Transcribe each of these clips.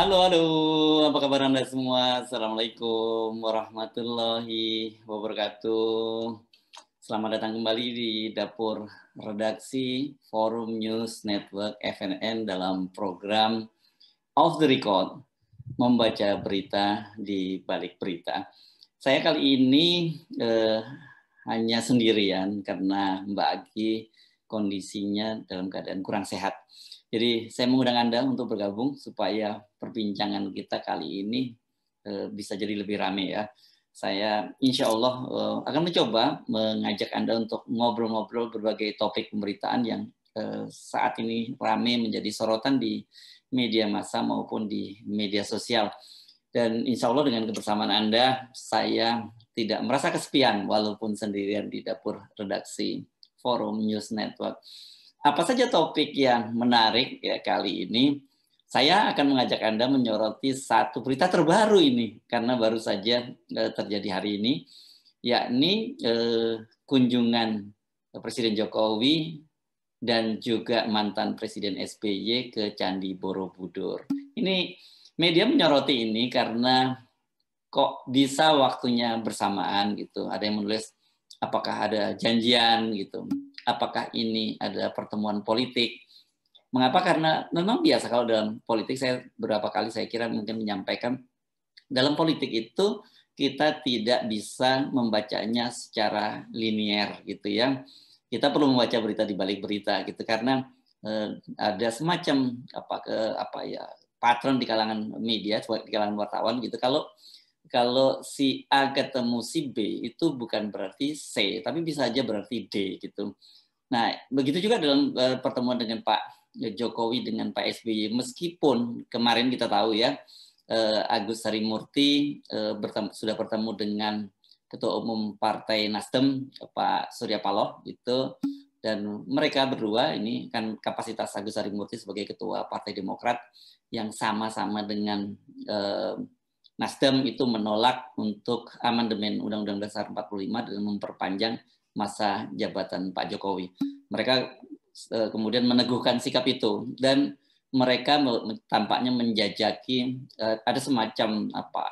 Halo, halo, apa kabar Anda semua? Assalamualaikum warahmatullahi wabarakatuh. Selamat datang kembali di dapur redaksi Forum News Network FNN dalam program Off the Record, membaca berita di balik berita. Saya kali ini eh, hanya sendirian karena Mbak Agi kondisinya dalam keadaan kurang sehat. Jadi saya mengundang Anda untuk bergabung supaya perbincangan kita kali ini eh, bisa jadi lebih ramai ya. Saya insya Allah eh, akan mencoba mengajak Anda untuk ngobrol-ngobrol berbagai topik pemberitaan yang eh, saat ini ramai menjadi sorotan di media massa maupun di media sosial. Dan insya Allah dengan kebersamaan Anda, saya tidak merasa kesepian walaupun sendirian di dapur redaksi Forum News Network apa saja topik yang menarik ya kali ini. Saya akan mengajak Anda menyoroti satu berita terbaru ini karena baru saja eh, terjadi hari ini yakni eh, kunjungan Presiden Jokowi dan juga mantan Presiden SBY ke Candi Borobudur. Ini media menyoroti ini karena kok bisa waktunya bersamaan gitu. Ada yang menulis apakah ada janjian gitu apakah ini ada pertemuan politik. Mengapa? Karena memang biasa kalau dalam politik saya berapa kali saya kira mungkin menyampaikan dalam politik itu kita tidak bisa membacanya secara linier gitu ya. Kita perlu membaca berita di balik berita gitu karena eh, ada semacam apa ke apa ya patron di kalangan media, di kalangan wartawan gitu. Kalau kalau si A ketemu si B itu bukan berarti C, tapi bisa aja berarti D gitu. Nah, begitu juga dalam eh, pertemuan dengan Pak eh, Jokowi dengan Pak SBY, meskipun kemarin kita tahu ya eh, Agus Sarimurti sudah bertemu dengan Ketua Umum Partai Nasdem Pak Surya Paloh itu dan mereka berdua ini kan kapasitas Agus Harimurti sebagai Ketua Partai Demokrat yang sama-sama dengan Nasdem itu menolak untuk amandemen Undang-Undang Dasar 45 dan memperpanjang masa jabatan Pak Jokowi. Mereka kemudian meneguhkan sikap itu dan mereka tampaknya menjajaki e, ada semacam apa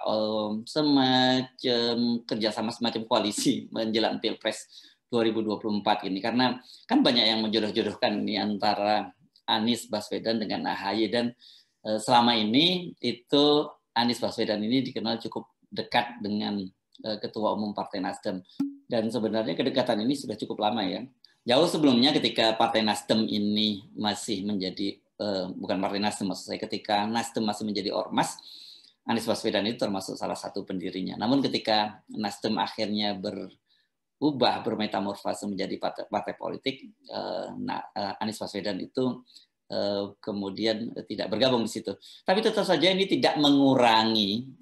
semacam kerjasama semacam koalisi menjelang pilpres 2024 ini karena kan banyak yang menjodoh-jodohkan ini antara Anies Baswedan dengan AHY dan e, selama ini itu Anies Baswedan ini dikenal cukup dekat dengan Eh, ketua Umum Partai Nasdem. Dan sebenarnya kedekatan ini sudah cukup lama ya. Jauh sebelumnya ketika Partai Nasdem ini masih menjadi, eh, bukan Partai Nasdem maksud saya, ketika Nasdem masih menjadi Ormas, Anies Baswedan itu termasuk salah satu pendirinya. Namun ketika Nasdem akhirnya berubah, bermetamorfosa menjadi partai, partai politik, eh, nah, Anies Baswedan itu kemudian tidak bergabung di situ. Tapi tetap saja ini tidak mengurangi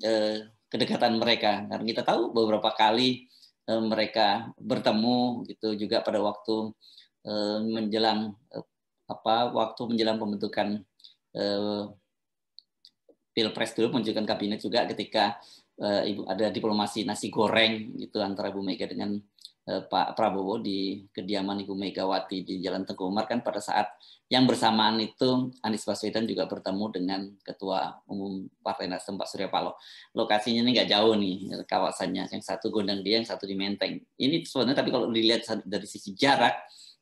kedekatan mereka karena kita tahu beberapa kali eh, mereka bertemu gitu juga pada waktu eh, menjelang eh, apa waktu menjelang pembentukan pilpres dulu menunjukkan kabinet juga ketika ada diplomasi nasi goreng gitu antara Bu Mega dengan Eh, Pak Prabowo di kediaman Ibu Megawati di Jalan Tengku Umar kan pada saat yang bersamaan itu Anies Baswedan juga bertemu dengan Ketua Umum Partai Nasdem Pak Surya Paloh. Lokasinya ini nggak jauh nih kawasannya. Yang satu gondang dia, yang satu di Menteng. Ini sebenarnya tapi kalau dilihat dari sisi jarak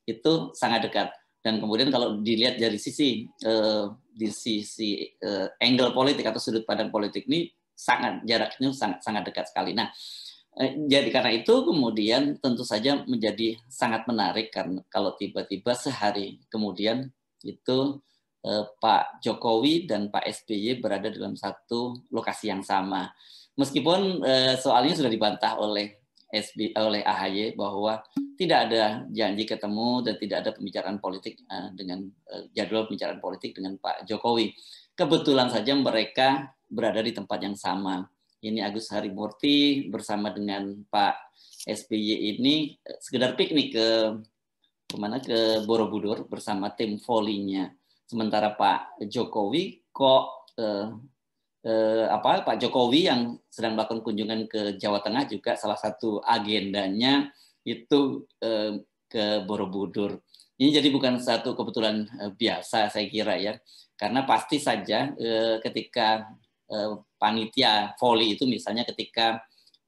itu sangat dekat. Dan kemudian kalau dilihat dari sisi eh, di sisi eh, angle politik atau sudut pandang politik ini sangat jaraknya sangat sangat dekat sekali. Nah, Eh, jadi karena itu kemudian tentu saja menjadi sangat menarik karena kalau tiba-tiba sehari kemudian itu eh, Pak Jokowi dan Pak SBY berada dalam satu lokasi yang sama. Meskipun eh, soalnya sudah dibantah oleh SB oleh AHY bahwa tidak ada janji ketemu dan tidak ada pembicaraan politik eh, dengan eh, jadwal pembicaraan politik dengan Pak Jokowi. Kebetulan saja mereka berada di tempat yang sama ini Agus Harimurti bersama dengan Pak SBY ini eh, sekedar piknik ke kemana ke Borobudur bersama tim volinya. Sementara Pak Jokowi kok eh, eh, apa Pak Jokowi yang sedang melakukan kunjungan ke Jawa Tengah juga salah satu agendanya itu eh, ke Borobudur. Ini jadi bukan satu kebetulan eh, biasa saya kira ya, karena pasti saja eh, ketika Eh, panitia voli itu misalnya ketika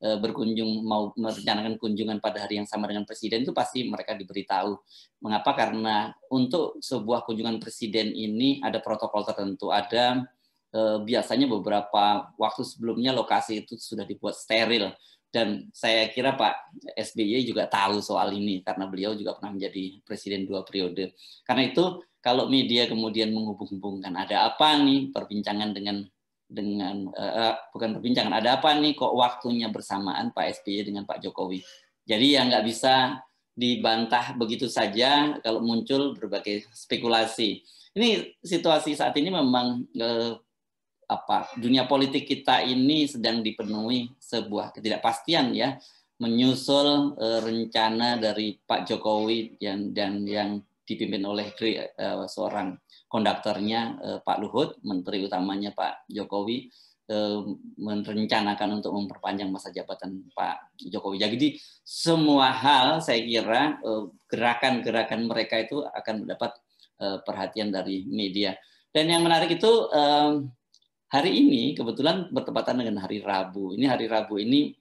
eh, berkunjung mau merencanakan kunjungan pada hari yang sama dengan presiden itu pasti mereka diberitahu. Mengapa? Karena untuk sebuah kunjungan presiden ini ada protokol tertentu, ada eh, biasanya beberapa waktu sebelumnya lokasi itu sudah dibuat steril dan saya kira Pak SBY juga tahu soal ini karena beliau juga pernah menjadi presiden dua periode. Karena itu kalau media kemudian menghubung-hubungkan ada apa nih perbincangan dengan dengan uh, bukan perbincangan ada apa nih kok waktunya bersamaan Pak SBY dengan Pak Jokowi. Jadi yang nggak bisa dibantah begitu saja kalau muncul berbagai spekulasi. Ini situasi saat ini memang uh, apa dunia politik kita ini sedang dipenuhi sebuah ketidakpastian ya menyusul uh, rencana dari Pak Jokowi yang dan yang dipimpin oleh uh, seorang konduktornya uh, Pak Luhut, menteri utamanya Pak Jokowi eh, merencanakan untuk memperpanjang masa jabatan Pak Jokowi. Jadi semua hal saya kira gerakan-gerakan mereka itu akan mendapat perhatian dari media. Dan yang menarik itu hari ini kebetulan bertepatan dengan hari Rabu. Ini hari Rabu ini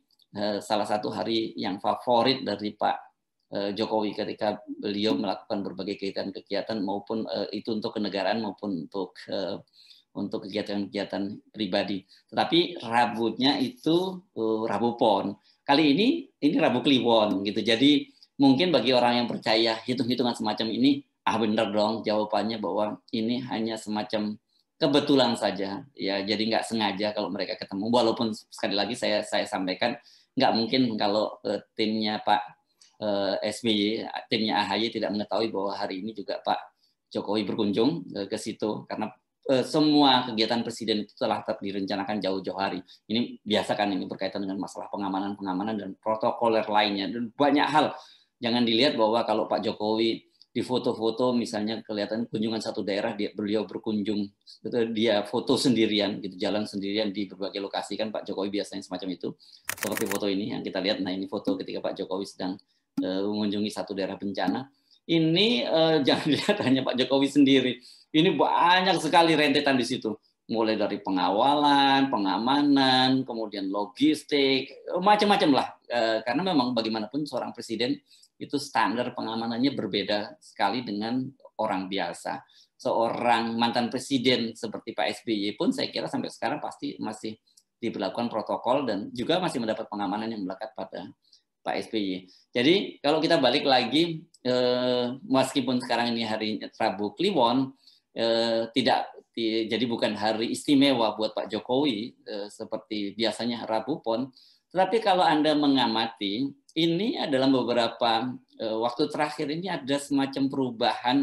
salah satu hari yang favorit dari Pak Eh, Jokowi ketika beliau melakukan berbagai kegiatan-kegiatan maupun eh, itu untuk kenegaraan maupun untuk eh, untuk kegiatan-kegiatan pribadi. Tetapi rabutnya itu Rabu Pon. Kali ini ini Rabu Kliwon gitu. Jadi mungkin bagi orang yang percaya hitung-hitungan semacam ini ah benar dong jawabannya bahwa ini hanya semacam kebetulan saja ya jadi nggak sengaja kalau mereka ketemu walaupun sekali lagi saya saya sampaikan nggak mungkin kalau uh, timnya Pak Eh, SBY, timnya AHY tidak mengetahui bahwa hari ini juga Pak Jokowi berkunjung eh, ke situ karena eh, semua kegiatan presiden itu telah direncanakan jauh-jauh hari. Ini biasa kan ini berkaitan dengan masalah pengamanan-pengamanan dan protokoler lainnya dan banyak hal. Jangan dilihat bahwa kalau Pak Jokowi di foto-foto misalnya kelihatan kunjungan satu daerah dia beliau berkunjung itu dia foto sendirian gitu jalan sendirian di berbagai lokasi kan Pak Jokowi biasanya semacam itu seperti foto ini yang kita lihat nah ini foto ketika Pak Jokowi sedang Eh, mengunjungi satu daerah bencana. Ini eh, jangan lihat hanya Pak Jokowi sendiri. Ini banyak sekali rentetan di situ. Mulai dari pengawalan, pengamanan, kemudian logistik, eh, macam-macam lah. Karena memang bagaimanapun seorang presiden itu standar pengamanannya berbeda sekali dengan orang biasa. Seorang mantan presiden seperti Pak SBY pun saya kira sampai sekarang pasti masih diberlakukan protokol dan juga masih mendapat pengamanan yang melekat pada Pak SBY. Jadi kalau kita balik lagi, eh, meskipun sekarang ini hari Rabu Kliwon, eh, tidak di, jadi bukan hari istimewa buat Pak Jokowi eh, seperti biasanya Rabu Pon. Tetapi kalau anda mengamati, ini adalah beberapa eh, waktu terakhir ini ada semacam perubahan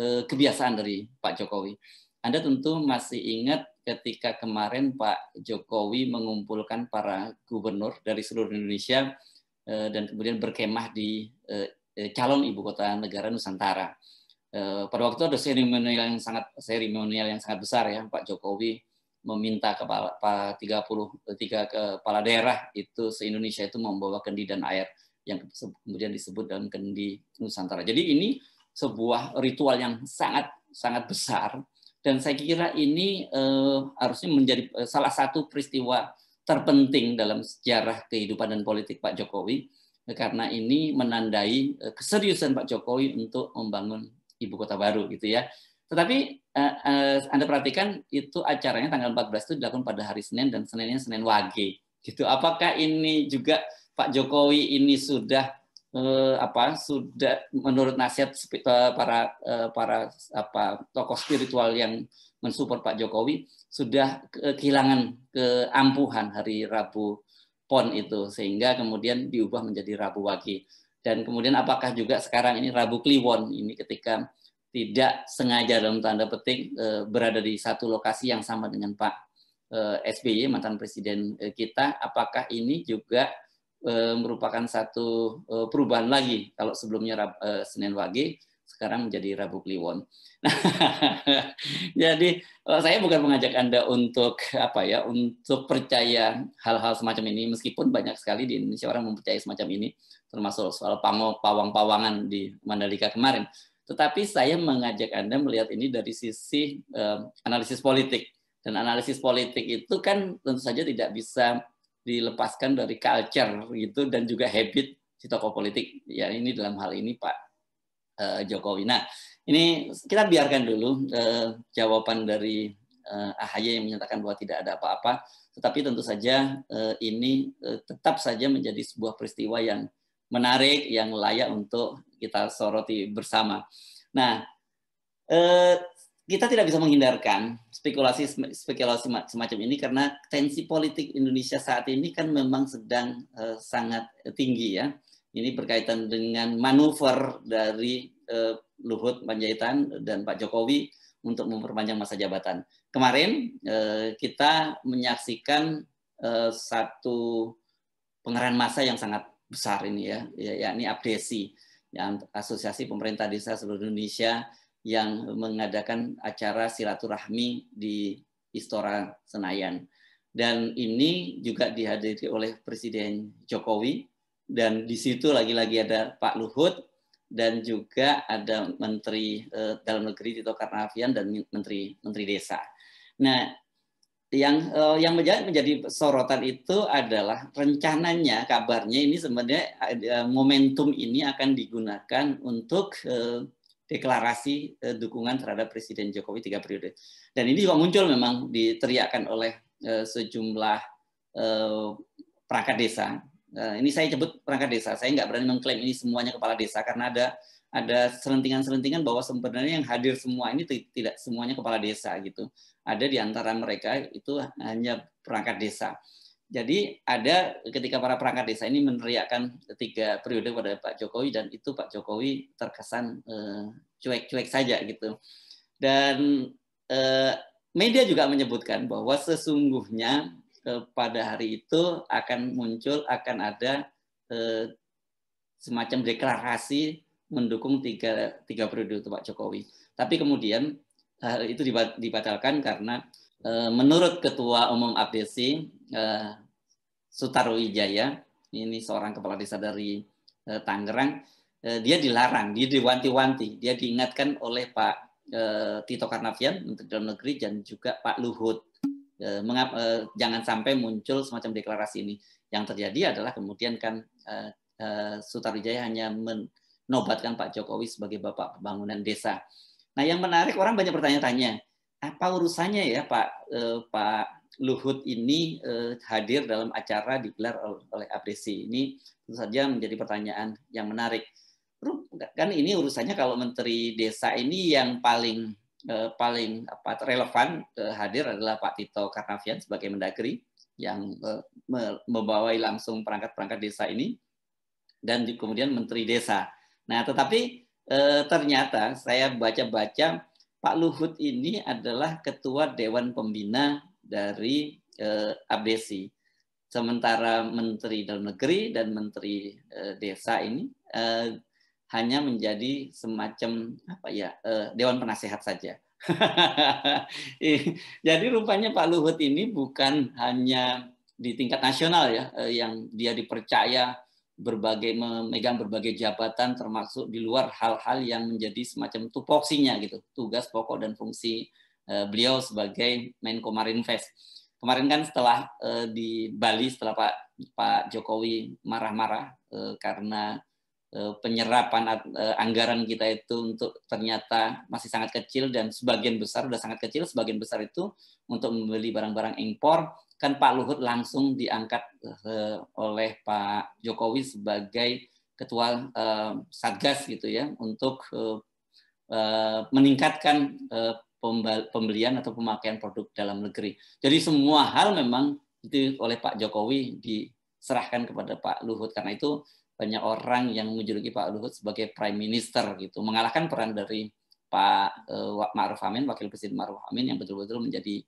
eh, kebiasaan dari Pak Jokowi. Anda tentu masih ingat ketika kemarin Pak Jokowi mengumpulkan para gubernur dari seluruh Indonesia Eh, dan kemudian berkemah di eh, eh, calon ibu kota negara Nusantara. Pada waktu itu ada seremonial yang sangat seremonial yang sangat besar ya Pak Jokowi meminta kepala 30 tiga kepala daerah itu se-Indonesia itu membawa kendi dan air yang kemudian disebut dalam kendi Nusantara. Jadi ini sebuah ritual yang sangat sangat besar dan saya kira ini harusnya menjadi salah satu peristiwa terpenting dalam sejarah kehidupan dan politik Pak Jokowi karena ini menandai eh, keseriusan Pak Jokowi untuk membangun ibu kota baru gitu ya. Tetapi eh, eh, Anda perhatikan itu acaranya tanggal 14 itu dilakukan pada hari Senin dan Seninnya Senin Wage gitu. Apakah ini juga Pak Jokowi ini sudah eh, apa sudah menurut nasihat para eh, para apa tokoh spiritual yang mensupport Pak Jokowi sudah kehilangan keampuhan hari Rabu PON itu sehingga kemudian diubah menjadi Rabu Wage dan kemudian apakah juga sekarang ini Rabu Kliwon ini ketika tidak sengaja dalam tanda petik eh, berada di satu lokasi yang sama dengan Pak eh, SBY mantan presiden eh, kita apakah ini juga merupakan satu perubahan lagi kalau sebelumnya Senin Wage sekarang menjadi Rabu Kliwon. jadi eh, saya bukan mengajak Anda untuk apa ya, untuk percaya hal-hal semacam ini meskipun banyak sekali di Indonesia orang mempercayai semacam ini termasuk soal pawang-pawangan di Mandalika kemarin. Tetapi saya mengajak Anda melihat ini dari sisi uh, analisis politik dan analisis politik itu kan tentu saja tidak bisa dilepaskan dari culture gitu dan juga habit si tokoh politik. Ya ini dalam hal ini Pak uh, Jokowi. Nah, ini kita biarkan dulu uh, jawaban dari uh, eh, AHY yang menyatakan bahwa tidak ada apa-apa, tetapi tentu saja uh, ini uh, tetap saja menjadi sebuah peristiwa yang menarik, yang layak untuk kita soroti bersama. Nah, uh, kita tidak bisa menghindarkan spekulasi spekulasi semacam ini karena tensi politik Indonesia saat ini kan memang sedang sangat tinggi ya ini berkaitan dengan manuver dari eh, Luhut Panjaitan dan Pak Jokowi untuk memperpanjang masa jabatan. Kemarin eh, kita menyaksikan eh, satu pengerahan masa yang sangat besar ini ya, ya, yakni Abdesi, yang Asosiasi Pemerintah Desa Seluruh Indonesia yang mengadakan acara silaturahmi di Istora Senayan. Dan ini juga dihadiri oleh Presiden Jokowi dan di situ lagi-lagi ada Pak Luhut dan juga ada Menteri eh, Dalam Negeri Tito Karnavian dan Menteri Menteri Desa. Nah, yang eh, yang menjadi, menjadi sorotan itu adalah rencananya kabarnya ini sebenarnya eh, momentum ini akan digunakan untuk eh, deklarasi eh, dukungan terhadap Presiden Jokowi tiga periode. Dan ini juga muncul memang diteriakkan oleh eh, sejumlah eh, perangkat desa Eh, ini saya sebut perangkat desa. Saya nggak berani mengklaim ini semuanya kepala desa karena ada ada selentingan-selentingan bahwa sebenarnya yang hadir semua ini tidak semuanya kepala desa gitu. Ada di antara mereka itu hanya perangkat desa. Jadi ada ketika para perangkat desa ini meneriakkan tiga periode pada Pak Jokowi dan itu Pak Jokowi terkesan eh, cuek-cuek eh, saja gitu. Dan eh, media juga menyebutkan bahwa sesungguhnya pada hari itu akan muncul akan ada eh, semacam deklarasi mendukung tiga, tiga periode itu Pak Jokowi. Tapi kemudian hal itu dibatalkan karena eh, menurut Ketua Umum Abdesi eh, Sutaro Wijaya, ini seorang kepala desa dari Tangerang, dia dilarang, dia diwanti-wanti, dia diingatkan oleh Pak Tito Karnavian, Menteri Dalam Negeri, dan juga Pak Luhut Eh, eh, jangan sampai muncul semacam deklarasi ini. Yang terjadi adalah kemudian kan eh, Sutarijaya hanya menobatkan Pak Jokowi sebagai bapak pembangunan desa. Nah, yang menarik orang banyak bertanya-tanya, apa urusannya ya Pak Pak Luhut ini hadir dalam acara digelar oleh Apresi ini tentu saja menjadi pertanyaan yang menarik. Kan ini urusannya kalau Menteri Desa ini yang paling eh, paling apa, eh, relevan eh, hadir adalah Pak Tito Karnavian sebagai Mendagri yang eh, membawai langsung perangkat-perangkat desa ini dan kemudian Menteri Desa. Nah, tetapi eh, ternyata saya baca-baca Pak Luhut ini adalah ketua Dewan Pembina dari eh, ABC. Sementara Menteri Dalam Negeri dan Menteri eh, Desa ini hanya menjadi semacam apa ya eh, dewan penasehat saja. Jadi rupanya Pak Luhut ini bukan hanya di tingkat nasional ya eh, yang dia dipercaya berbagai memegang berbagai jabatan termasuk di luar hal-hal yang menjadi semacam tupoksinya gitu tugas pokok dan fungsi eh, beliau sebagai Menko Marinvest kemarin kan setelah eh, di Bali setelah Pak Pak Jokowi marah-marah eh, karena Eh, penyerapan eh, anggaran kita itu untuk ternyata masih sangat kecil dan sebagian besar sudah sangat kecil, sebagian besar itu untuk membeli barang-barang impor kan Pak Luhut langsung diangkat eh, oleh Pak Jokowi sebagai ketua satgas gitu ya untuk meningkatkan pembelian atau pemakaian produk dalam negeri. Jadi semua hal memang itu oleh Pak Jokowi diserahkan kepada Pak Luhut karena itu banyak orang yang menjuluki Pak Luhut sebagai Prime Minister gitu, mengalahkan peran dari Pak uh, Ma'ruf Amin, Wakil Presiden Ma'ruf Amin yang betul-betul menjadi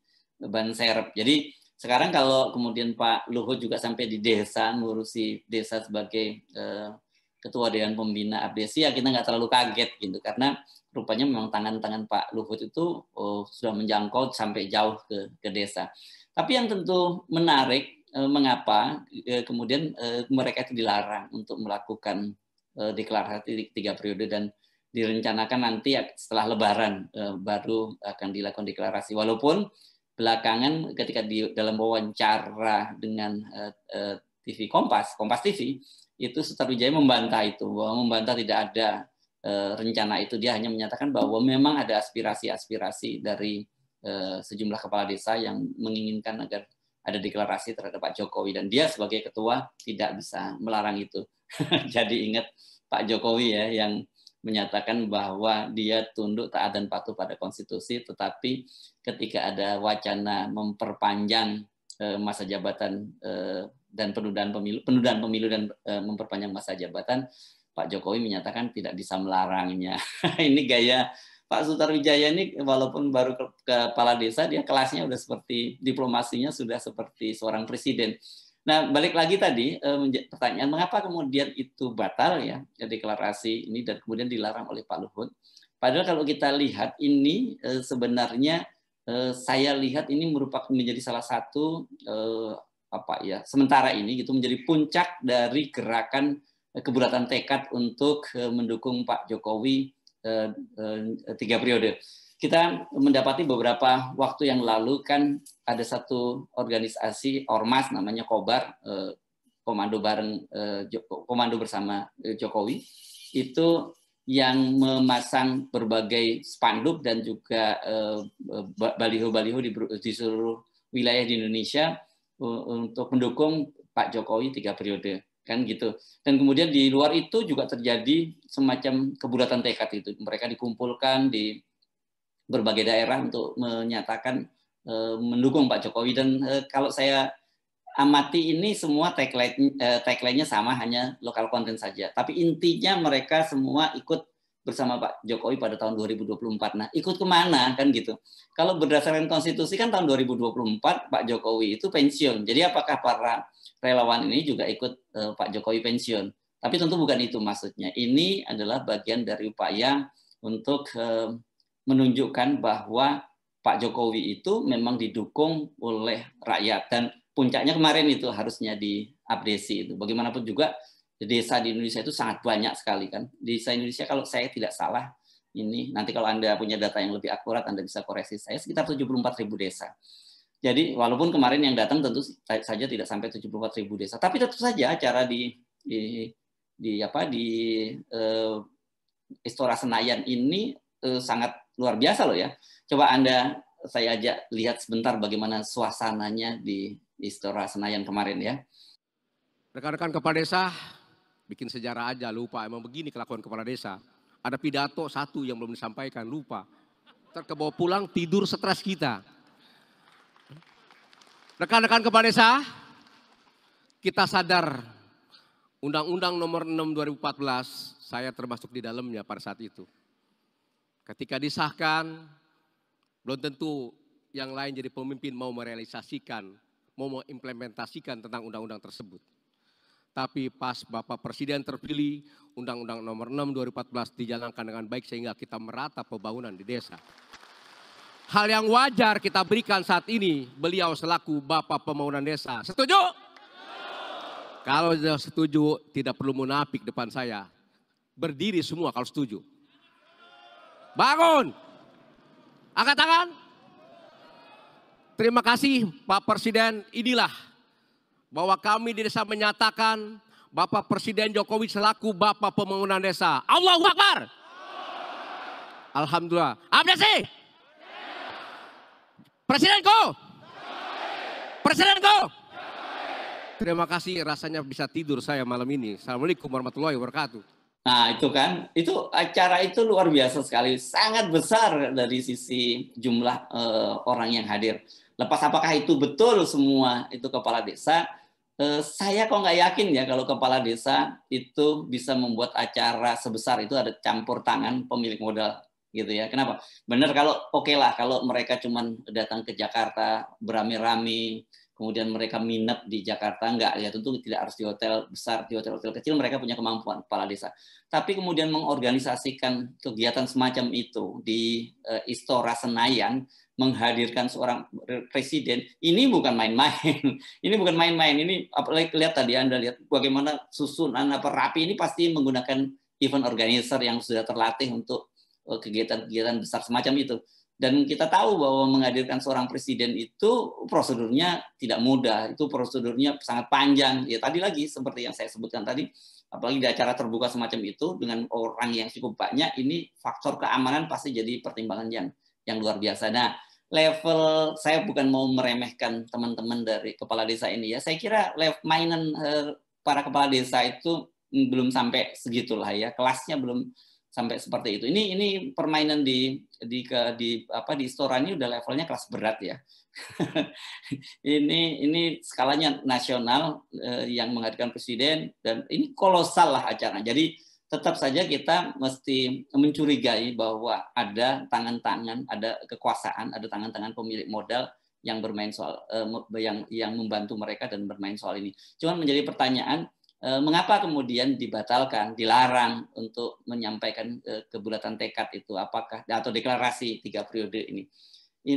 ban serep. Jadi sekarang kalau kemudian Pak Luhut juga sampai di desa ngurusi desa sebagai uh, ketua dewan pembina Abdesi ya kita nggak terlalu kaget gitu karena rupanya memang tangan-tangan Pak Luhut itu oh, sudah menjangkau sampai jauh ke, ke desa. Tapi yang tentu menarik Eh, mengapa eh, kemudian eh, mereka itu dilarang untuk melakukan deklarasi tiga periode dan direncanakan nanti setelah Lebaran baru akan dilakukan deklarasi. Walaupun belakangan ketika di dalam wawancara dengan TV Kompas, Kompas TV itu Sutarwijaya membantah itu bahwa membantah tidak ada rencana itu dia hanya menyatakan bahwa memang ada aspirasi-aspirasi dari sejumlah kepala desa yang menginginkan agar ada deklarasi terhadap Pak Jokowi dan dia sebagai ketua tidak bisa melarang itu. Jadi ingat Pak Jokowi ya yang menyatakan bahwa dia tunduk taat dan patuh pada konstitusi tetapi ketika ada wacana memperpanjang eh, masa jabatan eh, dan penundaan pemilu penundaan pemilu dan eh, memperpanjang masa jabatan Pak Jokowi menyatakan tidak bisa melarangnya. ini gaya Pak Sutarwijaya ini walaupun baru ke, kepala desa dia kelasnya sudah seperti diplomasinya sudah seperti seorang presiden. Nah, balik lagi tadi eh, pertanyaan mengapa kemudian itu batal ya, ya deklarasi ini dan kemudian dilarang oleh Pak Luhut. Padahal kalau kita lihat ini eh, sebenarnya eh, saya lihat ini merupakan menjadi salah satu apa ya sementara ini gitu menjadi puncak dari gerakan Eh, keberatan tekad untuk eh, mendukung Pak Jokowi eh, tiga periode. Kita mendapati beberapa waktu yang lalu kan ada satu organisasi ormas namanya Kobar komando bareng komando bersama Jokowi itu yang memasang berbagai spanduk dan juga baliho-baliho di seluruh wilayah di Indonesia untuk mendukung Pak Jokowi tiga periode kan gitu. Dan kemudian di luar itu juga terjadi semacam kebulatan tekad itu. Mereka dikumpulkan di berbagai daerah untuk menyatakan e, mendukung Pak Jokowi dan e, kalau saya amati ini semua tagline e, eh, tagline sama hanya lokal konten saja. Tapi intinya mereka semua ikut bersama Pak Jokowi pada tahun 2024. Nah, ikut kemana kan gitu. Kalau berdasarkan konstitusi kan tahun 2024 Pak Jokowi itu pensiun. Jadi apakah para relawan ini juga ikut uh, Pak Jokowi pensiun? Tapi tentu bukan itu maksudnya. Ini adalah bagian dari upaya untuk uh, menunjukkan bahwa Pak Jokowi itu memang didukung oleh rakyat dan puncaknya kemarin itu harusnya diapresi itu. Bagaimanapun juga desa di Indonesia itu sangat banyak sekali kan. Desa Indonesia kalau saya tidak salah ini nanti kalau Anda punya data yang lebih akurat Anda bisa koreksi saya sekitar ribu desa. Jadi walaupun kemarin yang datang tentu saja tidak sampai ribu desa, tapi tentu saja acara di di, di apa di eh, Istora Senayan ini uh, sangat luar biasa loh ya. Coba Anda saya ajak lihat sebentar bagaimana suasananya di Istora Senayan kemarin ya. Rekan-rekan kepala desa, bikin sejarah aja lupa emang begini kelakuan kepala desa ada pidato satu yang belum disampaikan lupa terkebawa pulang tidur stres kita rekan-rekan kepala desa kita sadar undang-undang nomor 6 2014 saya termasuk di dalamnya pada saat itu ketika disahkan belum tentu yang lain jadi pemimpin mau merealisasikan mau mengimplementasikan tentang undang-undang tersebut tapi pas Bapak Presiden terpilih, Undang-Undang Nomor 6 2014 dijalankan dengan baik sehingga kita merata pembangunan di desa. Hal yang wajar kita berikan saat ini beliau selaku Bapak Pembangunan Desa. Setuju? Kalau setuju tidak perlu munafik depan saya. Berdiri semua kalau setuju. Bangun. Angkat tangan. Terima kasih Pak Presiden. Inilah bahwa kami di desa menyatakan Bapak Presiden Jokowi selaku Bapak Pembangunan Desa. Allahu Akbar. Allah. Alhamdulillah. Abdesi. sih. Presidenku. Presidenku. Terima kasih rasanya bisa tidur saya malam ini. Assalamualaikum warahmatullahi wabarakatuh. Nah itu kan, itu acara itu luar biasa sekali. Sangat besar dari sisi jumlah uh, orang yang hadir. Lepas apakah itu betul semua itu kepala desa, eh, saya kok nggak yakin ya kalau kepala desa itu bisa membuat acara sebesar itu ada campur tangan pemilik modal gitu ya. Kenapa? Benar kalau oke okay lah kalau mereka cuman datang ke Jakarta beramai-ramai kemudian mereka minat di Jakarta enggak ya tentu tidak harus di hotel besar di hotel-hotel kecil mereka punya kemampuan kepala desa tapi kemudian mengorganisasikan kegiatan semacam itu di eh, Istora Senayan menghadirkan seorang presiden ini bukan main-main ini bukan main-main ini apalagi lihat tadi Anda lihat bagaimana susunan apa rapi ini pasti menggunakan event organizer yang sudah terlatih untuk eh, kegiatan-kegiatan besar semacam itu dan kita tahu bahwa menghadirkan seorang presiden itu prosedurnya tidak mudah, itu prosedurnya sangat panjang. Ya tadi lagi seperti yang saya sebutkan tadi, apalagi di acara terbuka semacam itu dengan orang yang cukup banyak, ini faktor keamanan pasti jadi pertimbangan yang yang luar biasa. Nah, level saya bukan mau meremehkan teman-teman dari kepala desa ini ya. Saya kira level mainan eh, para kepala desa itu belum sampai segitulah ya. Kelasnya belum sampai seperti itu. Ini ini permainan di di ke, di apa di store ini udah levelnya kelas berat ya. ini ini skalanya nasional eh, yang menghadirkan presiden dan ini kolosal lah acara. Jadi tetap saja kita mesti mencurigai bahwa ada tangan-tangan, ada kekuasaan, ada tangan-tangan pemilik modal yang bermain soal eh, yang yang membantu mereka dan bermain soal ini. Cuman menjadi pertanyaan Eh, mengapa kemudian dibatalkan, dilarang untuk menyampaikan eh, kebulatan tekad itu? Apakah atau deklarasi tiga periode ini?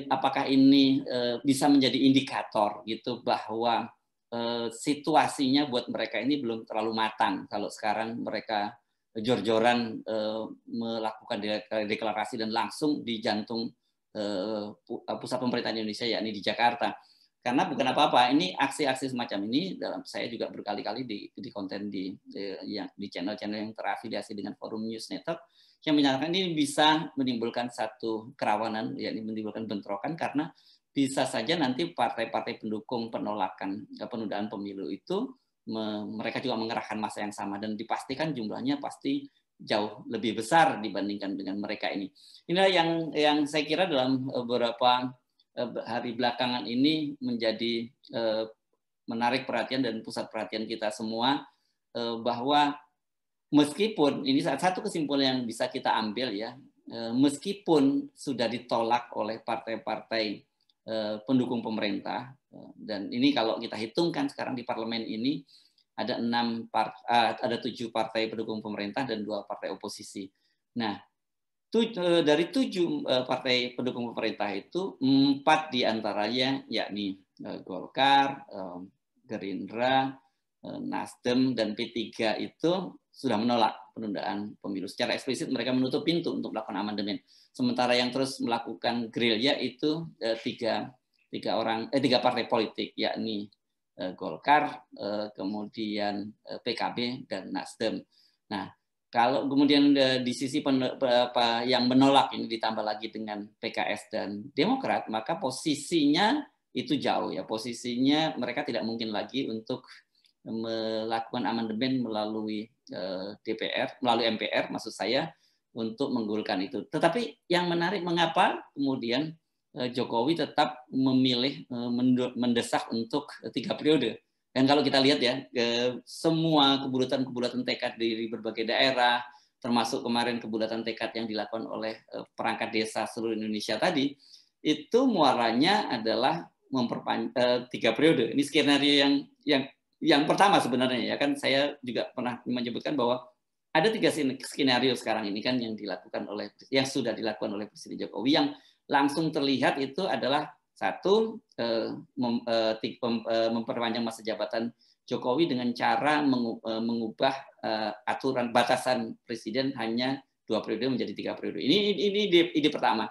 Apakah ini eh, bisa menjadi indikator gitu bahwa situasinya buat mereka ini belum terlalu matang kalau sekarang mereka jor-joran melakukan deklarasi dan langsung di jantung pusat pemerintahan Indonesia yakni di Jakarta karena bukan apa-apa, ini aksi-aksi semacam ini dalam saya juga berkali-kali di, di konten di, yang di channel-channel yang terafiliasi dengan forum news network yang menyatakan ini bisa menimbulkan satu kerawanan, yakni menimbulkan bentrokan karena bisa saja nanti partai-partai pendukung penolakan eh, penundaan pemilu itu me, mereka juga mengerahkan masa yang sama dan dipastikan jumlahnya pasti jauh lebih besar dibandingkan dengan mereka ini. Inilah yang yang saya kira dalam beberapa Eh, hari belakangan ini menjadi eh, menarik perhatian dan pusat perhatian kita semua eh, bahwa meskipun ini satu kesimpulan yang bisa kita ambil ya meskipun sudah ditolak oleh partai-partai pendukung pemerintah dan ini kalau kita hitungkan sekarang di parlemen ini ada enam part, ada tujuh partai pendukung pemerintah dan dua partai oposisi. Nah, Eh, dari tujuh eh, partai pendukung pemerintah itu empat diantaranya yakni eh, Golkar, Gerindra, Nasdem dan P3 itu sudah menolak penundaan pemilu. Secara eksplisit mereka menutup pintu untuk melakukan amandemen. Sementara yang terus melakukan gerilya itu tiga, tiga orang eh, tiga partai politik yakni Golkar, kemudian PKB dan Nasdem. Nah, kalau kemudian eh, di sisi pen, apa, yang menolak ini ditambah lagi dengan PKS dan Demokrat, maka posisinya itu jauh ya. Posisinya mereka tidak mungkin lagi untuk melakukan amandemen melalui eh, DPR, melalui MPR maksud saya untuk menggulkan itu. Tetapi yang menarik mengapa kemudian eh, Jokowi tetap memilih mendesak untuk tiga periode dan kalau kita lihat ya, semua kebulatan-kebulatan tekad dari berbagai daerah, termasuk kemarin kebulatan tekad yang dilakukan oleh eh, perangkat desa seluruh Indonesia tadi, itu muaranya adalah memperpanjang eh, tiga periode. Ini skenario yang yang yang pertama sebenarnya ya kan saya juga pernah menyebutkan bahwa ada tiga skenario sekarang ini kan yang dilakukan oleh yang sudah dilakukan oleh Presiden Jokowi yang langsung terlihat itu adalah satu, eh, eh, eh, memperpanjang masa jabatan Jokowi dengan cara mengubah aturan batasan presiden hanya dua periode menjadi tiga periode. Ini ini ide, ide pertama.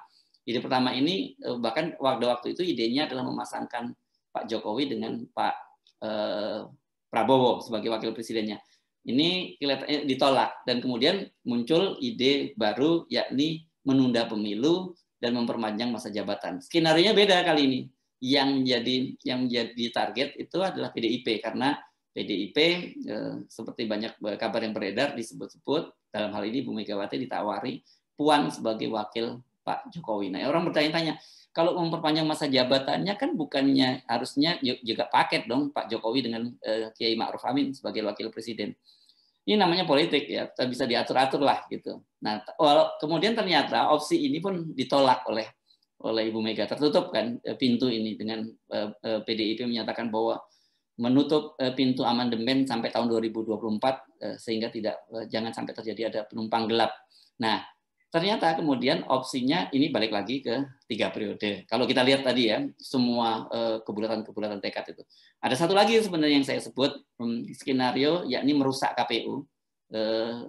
Ide pertama ini bahkan waktu waktu itu idenya adalah memasangkan Pak Jokowi dengan Pak Prabowo sebagai wakil presidennya. Ini ditolak dan kemudian muncul ide baru yakni menunda pemilu dan memperpanjang masa jabatan. Skenarionya beda kali ini. Yang menjadi yang menjadi target itu adalah PDIP karena PDIP eh, seperti banyak eh, kabar yang beredar disebut-sebut dalam hal ini Bu Megawati ditawari Puan sebagai wakil Pak Jokowi. Nah, orang bertanya-tanya, kalau memperpanjang masa jabatannya kan bukannya harusnya juga paket dong Pak Jokowi dengan eh, Kiai Ma'ruf Amin sebagai wakil presiden. Ini namanya politik ya, bisa diatur-atur lah gitu. Nah, walau kemudian ternyata opsi ini pun ditolak oleh oleh Ibu Mega tertutup kan eh, pintu ini dengan PDIP eh, eh, menyatakan bahwa menutup pintu amandemen sampai tahun 2024 sehingga tidak jangan sampai terjadi ada penumpang gelap. Nah, Ternyata kemudian opsinya ini balik lagi ke tiga periode. Kalau kita lihat tadi ya, semua eh, kebulatan-kebulatan tekad itu. Ada satu lagi sebenarnya yang saya sebut hmm, skenario yakni merusak KPU. Eh,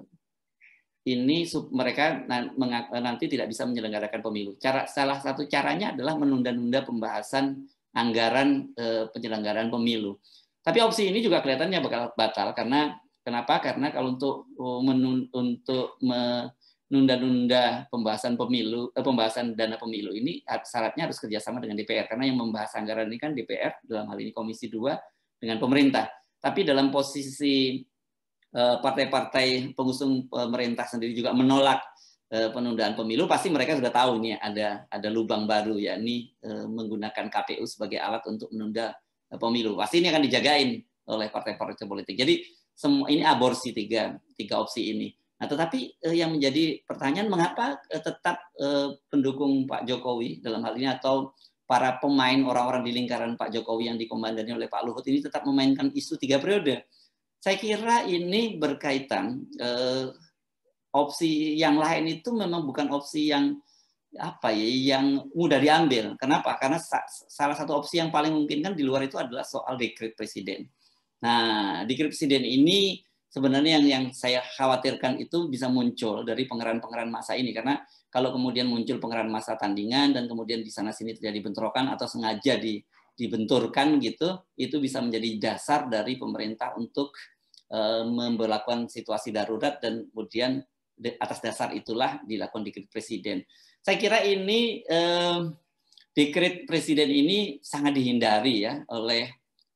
ini mereka eh, nanti tidak bisa menyelenggarakan pemilu. Cara salah satu caranya adalah menunda-nunda pembahasan anggaran penyelenggaraan pemilu. Tapi opsi ini juga kelihatannya bakal batal karena kenapa? Karena kalau untuk oh, menun, untuk me, nunda-nunda pembahasan pemilu eh, pembahasan dana pemilu ini syaratnya harus kerjasama dengan DPR karena yang membahas anggaran ini kan DPR dalam hal ini Komisi 2 dengan pemerintah tapi dalam posisi eh, partai-partai eh, pengusung pemerintah sendiri juga menolak eh, penundaan pemilu pasti mereka sudah tahu nih ada ada lubang baru yakni eh, menggunakan KPU sebagai alat untuk menunda eh, pemilu pasti ini akan dijagain oleh partai-partai politik jadi semua ini aborsi tiga tiga opsi ini Nah, tetapi eh, yang menjadi pertanyaan mengapa eh, tetap eh, pendukung Pak Jokowi dalam hal ini atau para pemain orang-orang di lingkaran Pak Jokowi yang dikomandani oleh Pak Luhut ini tetap memainkan isu tiga periode. Saya kira ini berkaitan eh, opsi yang lain itu memang bukan opsi yang apa ya yang mudah diambil. Kenapa? Karena sa salah satu opsi yang paling mungkin kan di luar itu adalah soal dekret presiden. Nah, dekret presiden ini sebenarnya yang yang saya khawatirkan itu bisa muncul dari pengeran-pengeran masa ini karena kalau kemudian muncul pengeran masa tandingan dan kemudian di sana sini terjadi bentrokan atau sengaja di dibenturkan gitu itu bisa menjadi dasar dari pemerintah untuk e, memperlakukan situasi darurat dan kemudian atas dasar itulah dilakukan dekret presiden. Saya kira ini e, eh, dekret presiden ini sangat dihindari ya oleh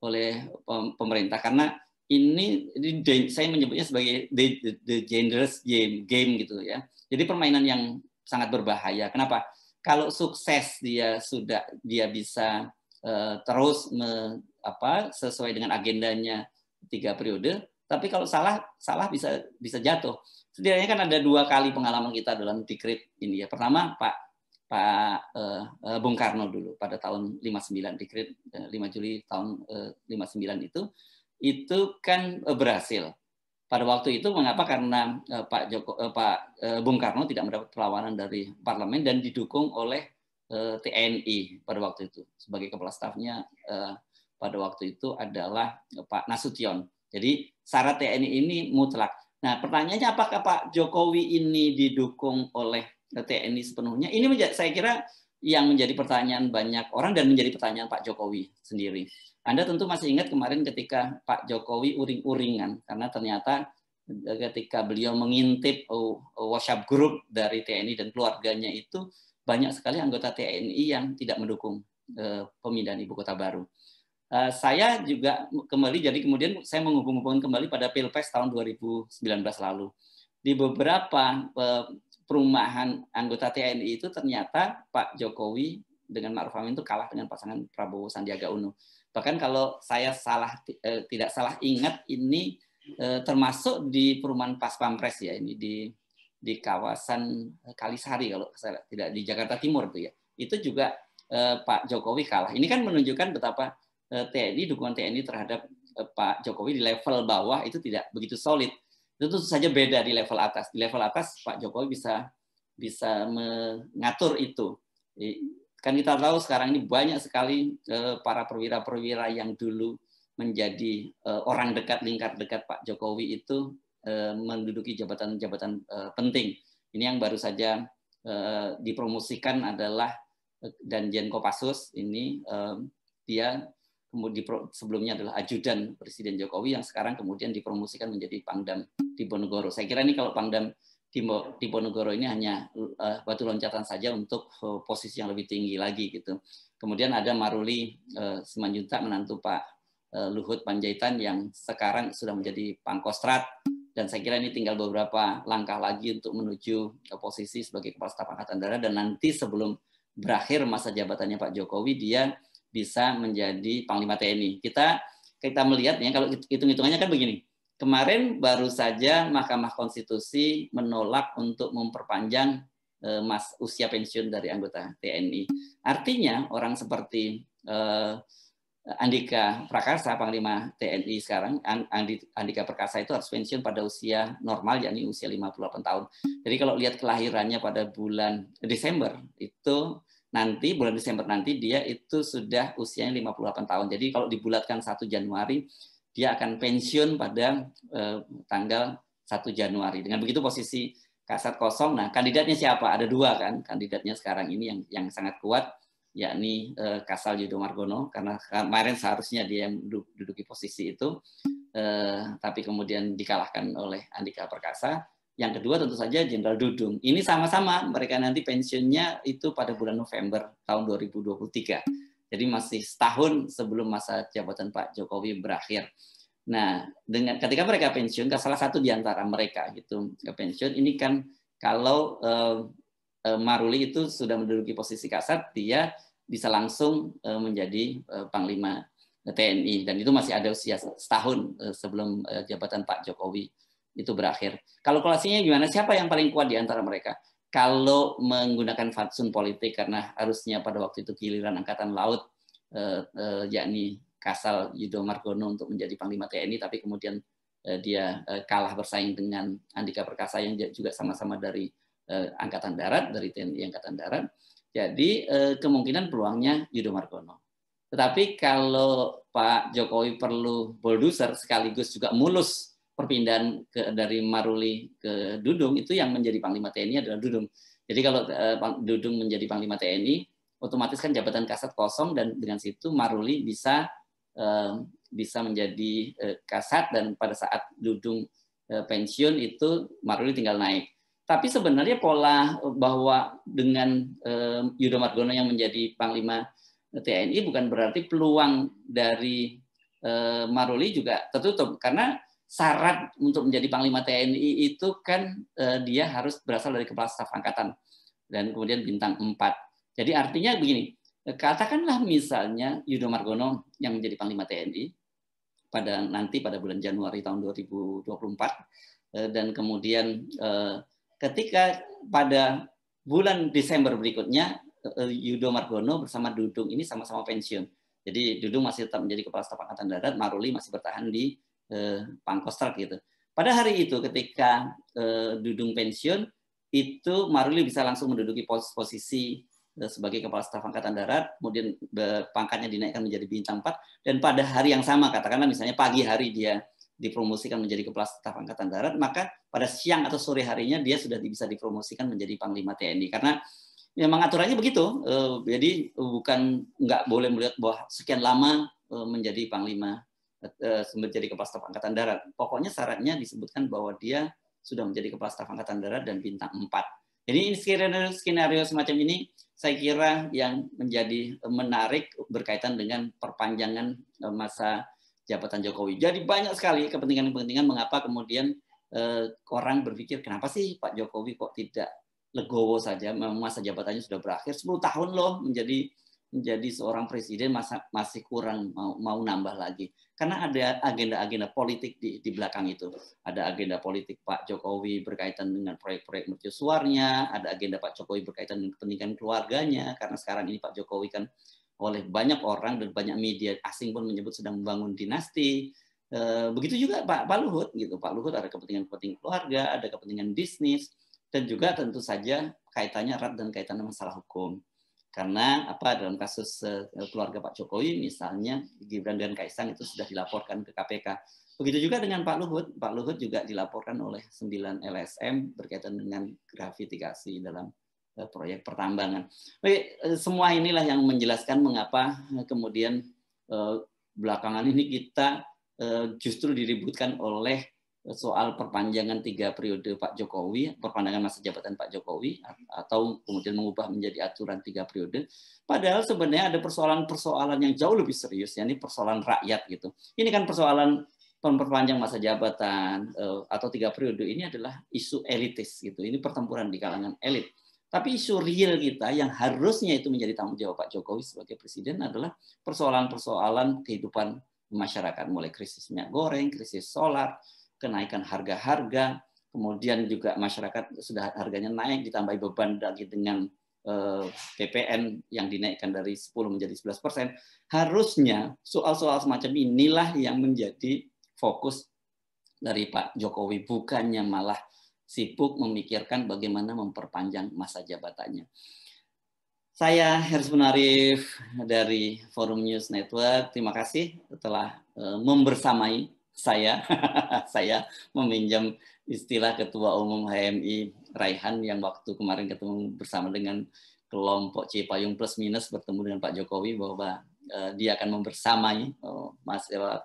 oleh eh, pemerintah karena ini, ini saya menyebutnya sebagai the, the, the dangerous game, game gitu ya. Jadi permainan yang sangat berbahaya. Kenapa? Kalau sukses dia sudah dia bisa uh, terus me, apa sesuai dengan agendanya tiga periode, tapi kalau salah salah bisa bisa jatuh. Setidaknya kan ada dua kali pengalaman kita dalam tikrit ini ya. Pertama Pak Pak eh, eh, Bung Karno dulu pada tahun 59 dikrit 5 Juli tahun uh, 59 itu itu kan e, berhasil. Pada waktu itu mengapa karena uh, Pak Joko uh, Pak uh, Bung Karno tidak mendapat perlawanan dari parlemen dan didukung oleh uh, TNI pada waktu itu sebagai kepala stafnya uh, pada waktu itu adalah uh, Pak Nasution. Jadi syarat TNI ini mutlak. Nah, pertanyaannya apakah Pak Jokowi ini didukung oleh TNI sepenuhnya? Ini menjadi, saya kira yang menjadi pertanyaan banyak orang dan menjadi pertanyaan Pak Jokowi sendiri. Anda tentu masih ingat kemarin ketika Pak Jokowi uring-uringan karena ternyata e, ketika beliau mengintip e, e, WhatsApp grup dari TNI dan keluarganya itu banyak sekali anggota TNI yang tidak mendukung pemindahan ibu kota baru. Saya juga kembali jadi kemudian saya menghubung-hubungkan kembali pada Pilpres tahun 2019 lalu. Di beberapa perumahan anggota TNI itu ternyata Pak Jokowi dengan Ma'ruf Amin itu kalah dengan pasangan Prabowo Sandiaga Uno. Bahkan kalau saya salah eh, tidak salah ingat ini eh, termasuk di perumahan Pas Pampres ya ini di di kawasan Kalisari kalau saya tidak di Jakarta Timur tuh ya. Itu juga eh, Pak Jokowi kalah. Ini kan menunjukkan betapa eh, TNI dukungan TNI terhadap eh, Pak Jokowi di level bawah itu tidak begitu solid itu tentu saja beda di level atas. Di level atas Pak Jokowi bisa bisa mengatur itu. Kan kita tahu sekarang ini banyak sekali e, para perwira-perwira yang dulu menjadi e, orang dekat lingkar dekat Pak Jokowi itu e, menduduki jabatan-jabatan penting. Ini yang baru saja dipromosikan adalah Danjen Kopassus ini dia kemudian sebelumnya adalah ajudan Presiden Jokowi yang sekarang kemudian dipromosikan menjadi Pangdam Diponegoro. Saya kira ini kalau Pangdam Diponegoro ini hanya uh, batu loncatan saja untuk uh, posisi yang lebih tinggi lagi gitu. Kemudian ada Maruli uh, Simanjuntak menantu Pak uh, Luhut Panjaitan yang sekarang sudah menjadi Pangkostrat dan saya kira ini tinggal beberapa langkah lagi untuk menuju ke posisi sebagai Kepala Staf Angkatan Darat dan nanti sebelum berakhir masa jabatannya Pak Jokowi dia bisa menjadi Panglima TNI. Kita kita melihat ya kalau hitung-hitungannya kan begini. Kemarin baru saja Mahkamah Konstitusi menolak untuk memperpanjang uh, mas usia pensiun dari anggota TNI. Artinya orang seperti uh, Andika Prakasa, Panglima TNI sekarang, Andika Prakasa itu harus pensiun pada usia normal, yakni usia 58 tahun. Jadi kalau lihat kelahirannya pada bulan Desember, itu nanti bulan Desember nanti dia itu sudah usianya 58 tahun. Jadi kalau dibulatkan 1 Januari dia akan pensiun pada eh, tanggal 1 Januari. Dengan begitu posisi kasat kosong. Nah, kandidatnya siapa? Ada dua kan kandidatnya sekarang ini yang yang sangat kuat yakni eh, Kasal Yudo Margono karena kemarin seharusnya dia yang duduki posisi itu eh, tapi kemudian dikalahkan oleh Andika Perkasa yang kedua tentu saja Jenderal Dudung. Ini sama-sama mereka nanti pensiunnya itu pada bulan November tahun 2023. Jadi masih setahun sebelum masa jabatan Pak Jokowi berakhir. Nah, dengan ketika mereka pensiun, salah satu di antara mereka gitu ke pensiun ini kan kalau uh, Maruli itu sudah menduduki posisi kasat, dia bisa langsung uh, menjadi uh, panglima TNI dan itu masih ada usia setahun sebelum jabatan Pak Jokowi itu berakhir. Kalau Kalkulasinya gimana? Siapa yang paling kuat di antara mereka? Kalau menggunakan fatsun politik karena harusnya pada waktu itu giliran angkatan laut eh, eh, yakni Kasal Yudo Margono untuk menjadi panglima TNI tapi kemudian eh, dia eh, kalah bersaing dengan Andika Perkasa yang juga sama-sama dari eh, angkatan darat dari TNI angkatan darat. Jadi eh, kemungkinan peluangnya Yudo Margono. Tetapi kalau Pak Jokowi perlu bulldozer sekaligus juga mulus perpindahan ke, dari Maruli ke Dudung itu yang menjadi panglima TNI adalah Dudung. Jadi kalau uh, Dudung menjadi panglima TNI, otomatis kan jabatan kasat kosong dan dengan situ Maruli bisa uh, bisa menjadi uh, kasat dan pada saat Dudung uh, pensiun itu Maruli tinggal naik. Tapi sebenarnya pola bahwa dengan uh, Yudo Margono yang menjadi panglima TNI bukan berarti peluang dari uh, Maruli juga tertutup karena syarat untuk menjadi panglima TNI itu kan eh, dia harus berasal dari kepala staf angkatan dan kemudian bintang 4. Jadi artinya begini, eh, katakanlah misalnya Yudo Margono yang menjadi panglima TNI pada nanti pada bulan Januari tahun 2024 eh, dan kemudian eh, ketika pada bulan Desember berikutnya eh, Yudo Margono bersama Dudung ini sama-sama pensiun. Jadi Dudung masih tetap menjadi kepala staf angkatan darat, Maruli masih bertahan di eh, pangkostrat gitu. Pada hari itu ketika eh, Dudung pensiun itu Maruli bisa langsung menduduki pos posisi eh, sebagai kepala staf angkatan darat, kemudian eh, pangkatnya dinaikkan menjadi bintang 4 dan pada hari yang sama katakanlah misalnya pagi hari dia dipromosikan menjadi kepala staf angkatan darat, maka pada siang atau sore harinya dia sudah bisa dipromosikan menjadi panglima TNI karena memang aturannya begitu. Eh, jadi bukan nggak boleh melihat bahwa sekian lama eh, menjadi panglima Eh, menjadi kepala staf angkatan darat. Pokoknya syaratnya disebutkan bahwa dia sudah menjadi kepala staf angkatan darat dan bintang 4. Jadi skenario skenario semacam ini saya kira yang menjadi menarik berkaitan dengan perpanjangan eh, masa jabatan Jokowi. Jadi banyak sekali kepentingan-kepentingan mengapa kemudian eh, orang berpikir kenapa sih Pak Jokowi kok tidak legowo saja masa jabatannya sudah berakhir 10 tahun loh menjadi menjadi seorang presiden masa, masih kurang mau, mau nambah lagi karena ada agenda-agenda politik di, di belakang itu ada agenda politik Pak Jokowi berkaitan dengan proyek-proyek mercusuarnya ada agenda Pak Jokowi berkaitan dengan kepentingan keluarganya karena sekarang ini Pak Jokowi kan oleh banyak orang dan banyak media asing pun menyebut sedang membangun dinasti eh, begitu juga Pak, Pak Luhut gitu Pak Luhut ada kepentingan-kepentingan keluarga ada kepentingan bisnis dan juga tentu saja kaitannya erat dan kaitannya masalah hukum karena apa dalam kasus eh, eh, keluarga Pak Jokowi misalnya Gibran dan Kaisang itu sudah dilaporkan ke KPK. Begitu juga dengan Pak Luhut. Pak Luhut juga dilaporkan oleh 9 LSM berkaitan dengan gravitasi dalam eh, proyek pertambangan. Oke, semua inilah yang menjelaskan mengapa kemudian belakangan ini kita justru diributkan oleh soal perpanjangan tiga periode Pak Jokowi, perpanjangan masa jabatan Pak Jokowi, atau kemudian mengubah menjadi aturan tiga periode. Padahal sebenarnya ada persoalan-persoalan yang jauh lebih serius, ya. ini persoalan rakyat gitu. Ini kan persoalan perpanjang masa jabatan eh, atau tiga periode ini adalah isu elitis gitu. Ini pertempuran di kalangan elit. Tapi isu real kita yang harusnya itu menjadi tanggung jawab Pak Jokowi sebagai presiden adalah persoalan-persoalan kehidupan masyarakat, mulai krisis minyak goreng, krisis solar, kenaikan harga-harga, kemudian juga masyarakat sudah harganya naik ditambah beban lagi dengan eh, PPN yang dinaikkan dari 10 menjadi 11 persen, harusnya soal-soal semacam inilah yang menjadi fokus dari Pak Jokowi, bukannya malah sibuk memikirkan bagaimana memperpanjang masa jabatannya. Saya Heris Munarif dari Forum News Network. Terima kasih telah eh, membersamai saya saya meminjam istilah Ketua Umum HMI Raihan yang waktu kemarin ketemu bersama dengan kelompok Cipayung plus minus bertemu dengan Pak Jokowi bahwa uh, dia akan membersamai uh, oh, mahasiswa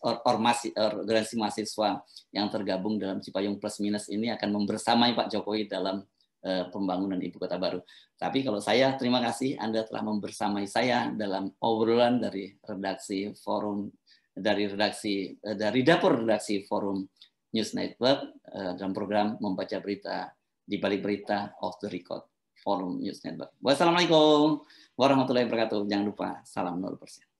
eh, or, or, mahasiswa, organisasi mahasiswa yang tergabung dalam Cipayung plus minus ini akan membersamai Pak Jokowi dalam uh, pembangunan ibu kota baru. Tapi kalau saya terima kasih Anda telah membersamai saya dalam obrolan dari redaksi Forum dari redaksi eh, dari dapur redaksi Forum News Network eh, dalam program membaca berita di balik berita of the record Forum News Network. Wassalamualaikum warahmatullahi wabarakatuh. Jangan lupa salam 0%.